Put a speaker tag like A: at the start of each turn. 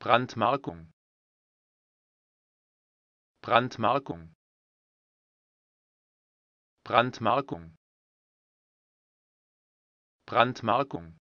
A: Brandmarkung Brandmarkung Brandmarkung Brandmarkung